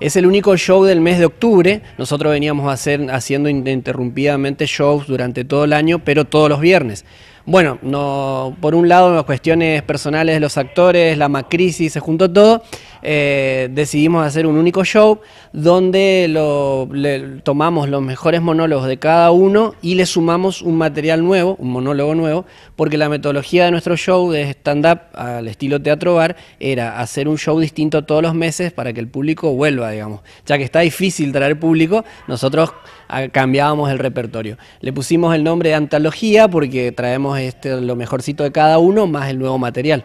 Es el único show del mes de octubre. Nosotros veníamos a hacer, haciendo ininterrumpidamente shows durante todo el año, pero todos los viernes bueno, por un lado, las cuestiones personales de los actores, la macrisis, se juntó todo. Eh, decidimos hacer un único show donde tomamos los mejores monólogos de cada uno y le sumamos un material nuevo, un monólogo nuevo, porque la metodología de nuestro show de stand-up al estilo teatro bar era hacer un show distinto todos los meses para que el público vuelva, digamos. Ya que está difícil traer público, nosotros ah, cambiábamos el repertorio. Le pusimos el nombre de antología porque traemos este, lo mejorcito de cada uno más el nuevo material.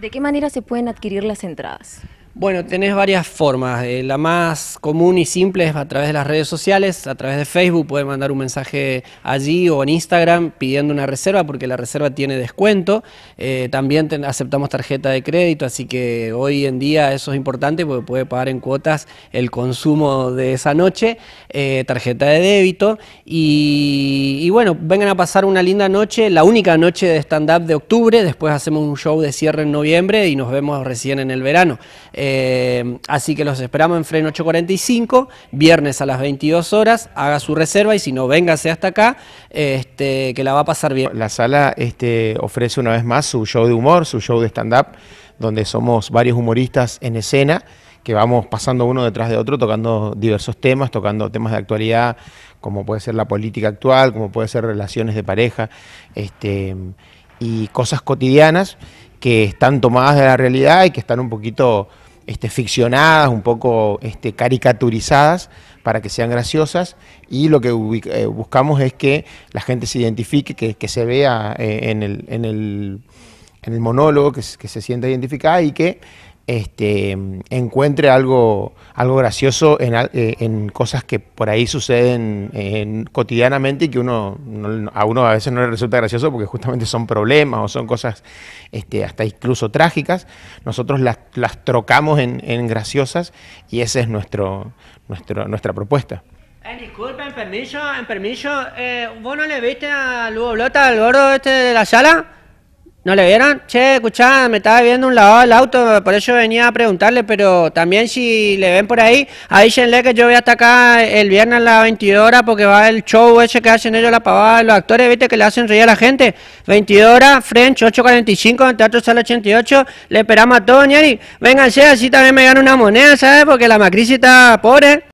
¿De qué manera se pueden adquirir las entradas? Bueno, tenés varias formas. Eh, la más común y simple es a través de las redes sociales, a través de Facebook, puedes mandar un mensaje allí o en Instagram pidiendo una reserva porque la reserva tiene descuento. Eh, también aceptamos tarjeta de crédito, así que hoy en día eso es importante porque puede pagar en cuotas el consumo de esa noche, eh, tarjeta de débito. y, bueno, vengan a pasar una linda noche, la única noche de stand-up de octubre, después hacemos un show de cierre en noviembre y nos vemos recién en el verano. Eh, así que los esperamos en Fren 845, viernes a las 22 horas, haga su reserva y si no, véngase hasta acá, este, que la va a pasar bien. La sala este, ofrece una vez más su show de humor, su show de stand-up, donde somos varios humoristas en escena que vamos pasando uno detrás de otro, tocando diversos temas, tocando temas de actualidad, como puede ser la política actual, como puede ser relaciones de pareja, este, y cosas cotidianas que están tomadas de la realidad y que están un poquito este, ficcionadas, un poco este, caricaturizadas para que sean graciosas y lo que eh, buscamos es que la gente se identifique, que, se vea eh, en, el, en, el, en, el, monólogo, que se sienta identificada y que este, encuentre algo, algo gracioso en, eh, cosas que por ahí suceden eh, cotidianamente y que uno, a uno a veces no le resulta gracioso porque justamente son problemas o son cosas este, hasta incluso trágicas. Nosotros las, las trocamos en, graciosas y esa es nuestro, nuestro nuestra propuesta. Eh, en permiso, ¿Vos no le viste a Lugo Blota, al gordo este de la sala? ¿No le vieron? Che, escuchá, me estaba viendo un lado del auto, por eso venía a preguntarle, pero también si le ven por ahí, ahí avísenle que yo voy hasta acá el viernes a las 22 horas porque va el show ese que hacen ellos la pavada los actores, viste que le hacen reír a la gente. 22 horas, French 845 en Teatro Sala 88, le esperamos a todos, ñeri. Vénganse, así también me ganan una moneda, ¿sabes? Porque la sí está pobre.